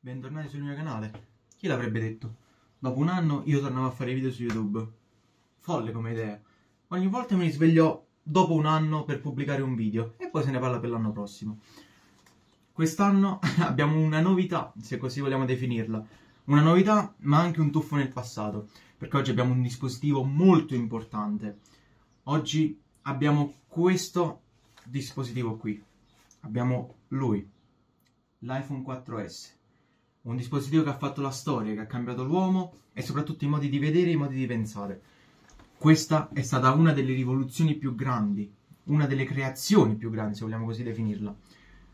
Bentornati sul mio canale. Chi l'avrebbe detto? Dopo un anno io tornavo a fare video su YouTube. Folle come idea. Ogni volta mi risveglio dopo un anno per pubblicare un video e poi se ne parla per l'anno prossimo. Quest'anno abbiamo una novità, se così vogliamo definirla. Una novità, ma anche un tuffo nel passato, perché oggi abbiamo un dispositivo molto importante. Oggi abbiamo questo dispositivo qui. Abbiamo lui, l'iPhone 4S un dispositivo che ha fatto la storia, che ha cambiato l'uomo e soprattutto i modi di vedere e i modi di pensare. Questa è stata una delle rivoluzioni più grandi, una delle creazioni più grandi, se vogliamo così definirla,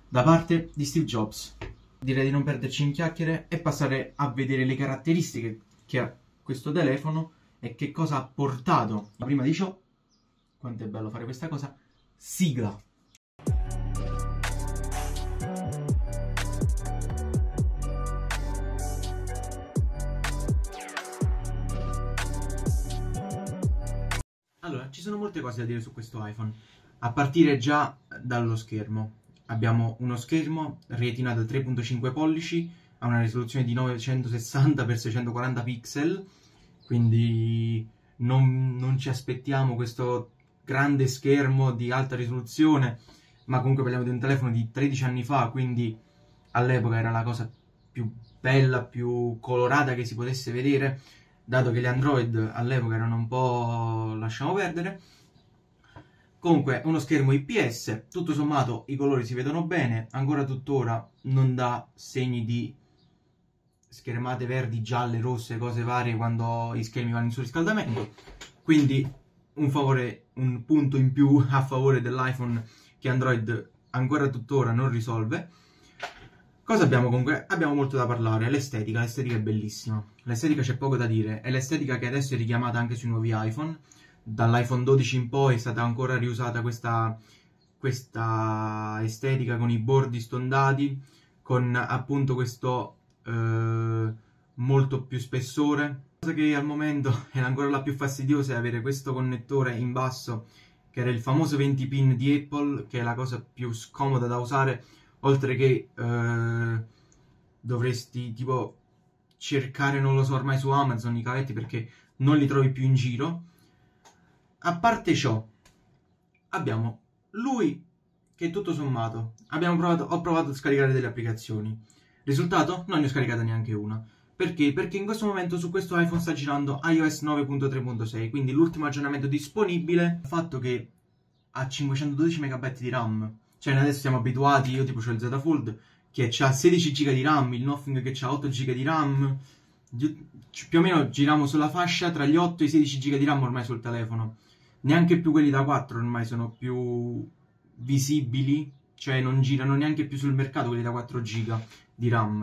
da parte di Steve Jobs. Direi di non perderci in chiacchiere e passare a vedere le caratteristiche che ha questo telefono e che cosa ha portato. Ma prima di ciò, quanto è bello fare questa cosa, sigla! sono molte cose da dire su questo iPhone, a partire già dallo schermo. Abbiamo uno schermo retina da 3.5 pollici, ha una risoluzione di 960x640 pixel, quindi non, non ci aspettiamo questo grande schermo di alta risoluzione, ma comunque parliamo di un telefono di 13 anni fa, quindi all'epoca era la cosa più bella, più colorata che si potesse vedere dato che gli Android all'epoca erano un po' lasciamo perdere. Comunque, uno schermo IPS, tutto sommato i colori si vedono bene, ancora tuttora non dà segni di schermate verdi, gialle, rosse, cose varie quando i schermi vanno in surriscaldamento. Quindi un favore, un punto in più a favore dell'iPhone che Android ancora tuttora non risolve. Cosa abbiamo comunque? Abbiamo molto da parlare, l'estetica, l'estetica è bellissima, l'estetica c'è poco da dire, è l'estetica che adesso è richiamata anche sui nuovi iPhone, dall'iPhone 12 in poi è stata ancora riusata questa, questa estetica con i bordi stondati, con appunto questo eh, molto più spessore. La cosa che al momento è ancora la più fastidiosa è avere questo connettore in basso, che era il famoso 20 pin di Apple, che è la cosa più scomoda da usare, oltre che eh, dovresti tipo cercare, non lo so, ormai su Amazon i cavetti perché non li trovi più in giro. A parte ciò, abbiamo lui che tutto sommato provato, ho provato a scaricare delle applicazioni. Risultato? Non ne ho scaricata neanche una. Perché? Perché in questo momento su questo iPhone sta girando iOS 9.3.6, quindi l'ultimo aggiornamento disponibile, fatto che ha 512 MB di RAM, cioè, adesso siamo abituati, io tipo ho il Z Fold che ha 16 giga di RAM, il Nothing che ha 8 giga di RAM. Più o meno giriamo sulla fascia tra gli 8 e i 16 giga di RAM ormai sul telefono. Neanche più quelli da 4 ormai sono più visibili, cioè non girano neanche più sul mercato quelli da 4 giga di RAM.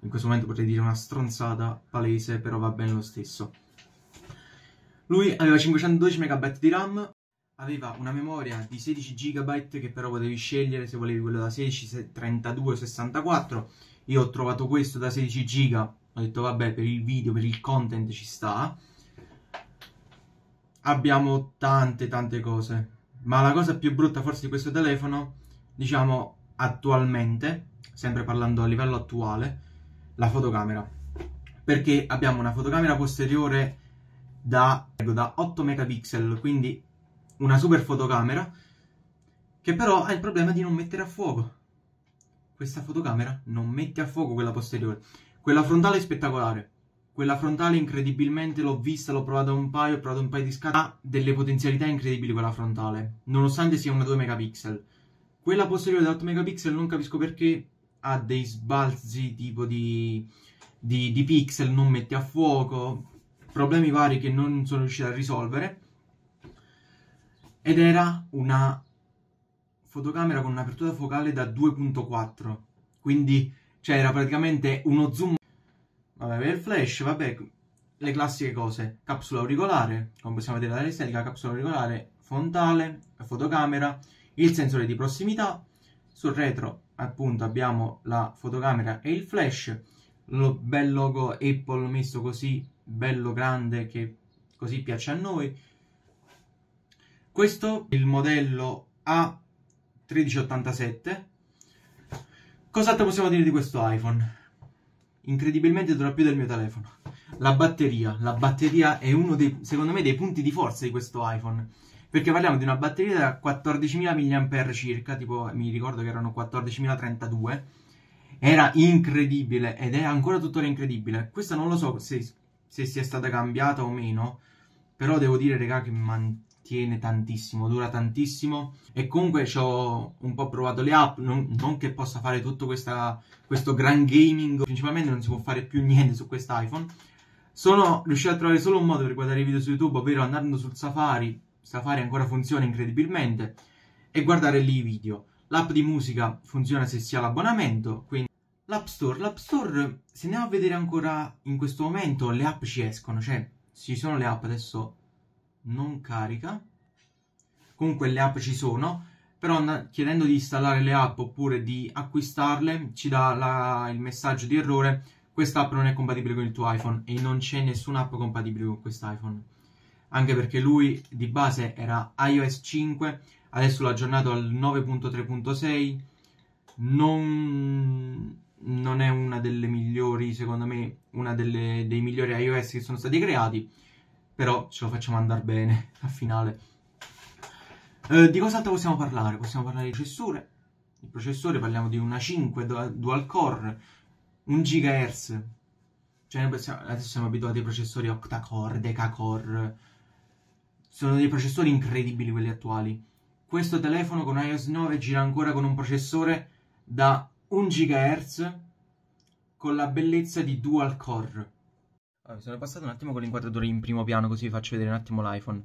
In questo momento potrei dire una stronzata palese, però va bene lo stesso. Lui aveva 512 MB di RAM, aveva una memoria di 16 GB che però potevi scegliere se volevi quello da 16, 32 64. Io ho trovato questo da 16 GB, ho detto vabbè per il video, per il content ci sta. Abbiamo tante tante cose, ma la cosa più brutta forse di questo telefono, diciamo attualmente, sempre parlando a livello attuale, la fotocamera. Perché abbiamo una fotocamera posteriore da, da 8 megapixel, quindi una super fotocamera che però ha il problema di non mettere a fuoco. Questa fotocamera non mette a fuoco quella posteriore. Quella frontale è spettacolare. Quella frontale incredibilmente l'ho vista, l'ho provata un paio, ho provato un paio di scatole. Ha delle potenzialità incredibili quella frontale, nonostante sia una 2 megapixel. Quella posteriore da 8 megapixel non capisco perché ha dei sbalzi tipo di, di, di pixel, non mette a fuoco, problemi vari che non sono riuscito a risolvere ed era una fotocamera con un'apertura focale da 2.4 quindi c'era cioè, praticamente uno zoom vabbè il flash vabbè le classiche cose capsula auricolare come possiamo vedere dall'estetica capsula auricolare frontale fotocamera il sensore di prossimità sul retro appunto abbiamo la fotocamera e il flash lo bel logo Apple messo così bello grande che così piace a noi questo è il modello A1387. Cos'altro possiamo dire di questo iPhone? Incredibilmente dura più del mio telefono. La batteria. La batteria è uno dei, secondo me, dei punti di forza di questo iPhone. Perché parliamo di una batteria da 14.000 mAh circa, tipo mi ricordo che erano 14.032. Era incredibile ed è ancora tuttora incredibile. Questa non lo so se, se sia stata cambiata o meno, però devo dire, raga, che mantiene tiene tantissimo, dura tantissimo e comunque ci ho un po' provato le app, non, non che possa fare tutto questa, questo gran gaming, principalmente non si può fare più niente su quest'iPhone. Sono riuscito a trovare solo un modo per guardare i video su YouTube, ovvero andando sul Safari, Safari ancora funziona incredibilmente, e guardare lì i video. L'app di musica funziona se si ha l'abbonamento, quindi... L'App Store, l'App Store, se andiamo a vedere ancora in questo momento, le app ci escono, cioè ci sono le app adesso non carica. Comunque le app ci sono, però chiedendo di installare le app oppure di acquistarle ci dà la, il messaggio di errore questa app non è compatibile con il tuo iPhone e non c'è nessuna app compatibile con quest'iPhone. Anche perché lui di base era iOS 5, adesso l'ha aggiornato al 9.3.6, non, non, è una delle migliori, secondo me, una delle, dei migliori iOS che sono stati creati però ce lo facciamo andare bene a finale. Eh, di cos'altro possiamo parlare? Possiamo parlare di processore. Il processore parliamo di una 5 dual core, 1 GHz. Cioè, adesso siamo abituati ai processori octa-core, deca-core. Sono dei processori incredibili quelli attuali. Questo telefono con iOS 9 gira ancora con un processore da 1 GHz con la bellezza di dual core. Allora, sono passato un attimo con l'inquadratura in primo piano così vi faccio vedere un attimo l'iPhone.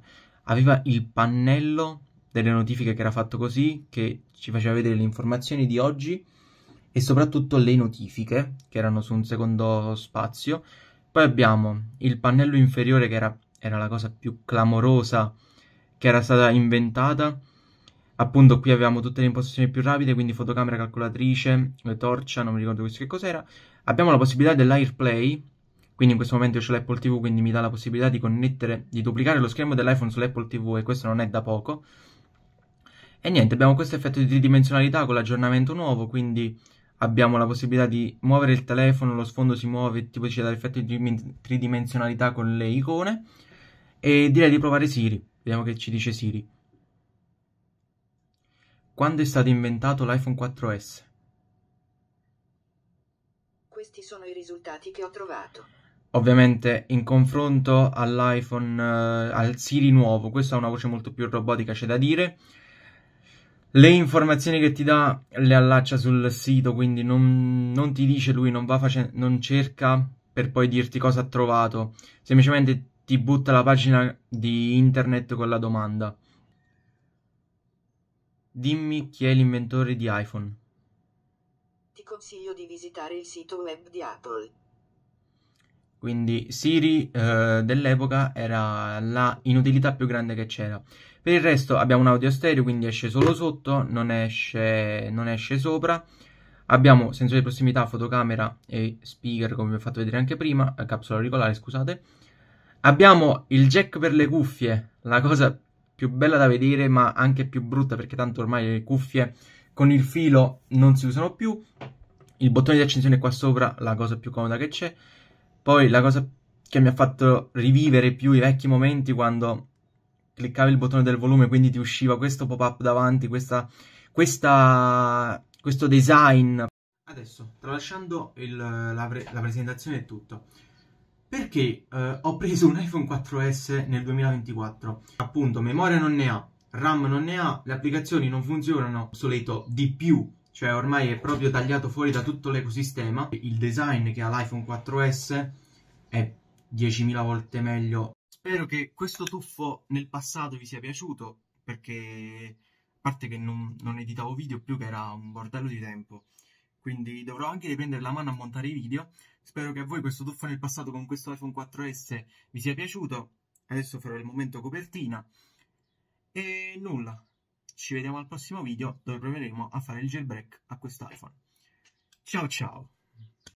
Aveva il pannello delle notifiche che era fatto così, che ci faceva vedere le informazioni di oggi e soprattutto le notifiche che erano su un secondo spazio. Poi abbiamo il pannello inferiore che era, era la cosa più clamorosa che era stata inventata. Appunto qui avevamo tutte le impostazioni più rapide, quindi fotocamera, calcolatrice, torcia, non mi ricordo questo che cos'era. Abbiamo la possibilità dell'AirPlay, quindi in questo momento io ho l'Apple TV, quindi mi dà la possibilità di connettere, di duplicare lo schermo dell'iPhone sull'Apple TV e questo non è da poco. E niente, abbiamo questo effetto di tridimensionalità con l'aggiornamento nuovo, quindi abbiamo la possibilità di muovere il telefono, lo sfondo si muove, tipo ci dà l'effetto di tridimensionalità con le icone. E direi di provare Siri, vediamo che ci dice Siri. Quando è stato inventato l'iPhone 4S? Questi sono i risultati che ho trovato. Ovviamente in confronto all'iPhone, eh, al Siri nuovo, questa ha una voce molto più robotica, c'è da dire. Le informazioni che ti dà le allaccia sul sito, quindi non, non ti dice lui, non, face- non cerca per poi dirti cosa ha trovato, semplicemente ti butta la pagina di internet con la domanda. Dimmi chi è l'inventore di iPhone. Ti consiglio di visitare il sito web di Apple. Quindi Siri eh, dell'epoca era la inutilità più grande che c'era. Per il resto abbiamo un audio stereo, quindi esce solo sotto, non esce, non esce sopra. Abbiamo sensore di prossimità, fotocamera e speaker, come vi ho fatto vedere anche prima, eh, capsula auricolare, scusate. Abbiamo il jack per le cuffie, la cosa più bella da vedere, ma anche più brutta perché tanto ormai le cuffie con il filo non si usano più. Il bottone di accensione qua sopra, la cosa più comoda che c'è. Poi la cosa che mi ha fatto rivivere più i vecchi momenti quando cliccavi il bottone del volume, quindi ti usciva questo pop-up davanti, questa, questa, questo design. Adesso, tralasciando il, la, la, presentazione e tutto, perché eh, ho preso un iPhone 4S nel 2024? Appunto, memoria non ne ha, RAM non ne ha, le applicazioni non funzionano, ho obsoleto di più cioè ormai è proprio tagliato fuori da tutto l'ecosistema. Il design che ha l'iPhone 4S è 10.000 volte meglio. Spero che questo tuffo nel passato vi sia piaciuto, perché a parte che non, non editavo video più, che era un bordello di tempo, quindi dovrò anche riprendere la mano a montare i video. Spero che a voi questo tuffo nel passato con questo iPhone 4S vi sia piaciuto. Adesso farò il momento copertina. E nulla ci vediamo al prossimo video dove proveremo a fare il jailbreak a quest'iPhone. Ciao ciao!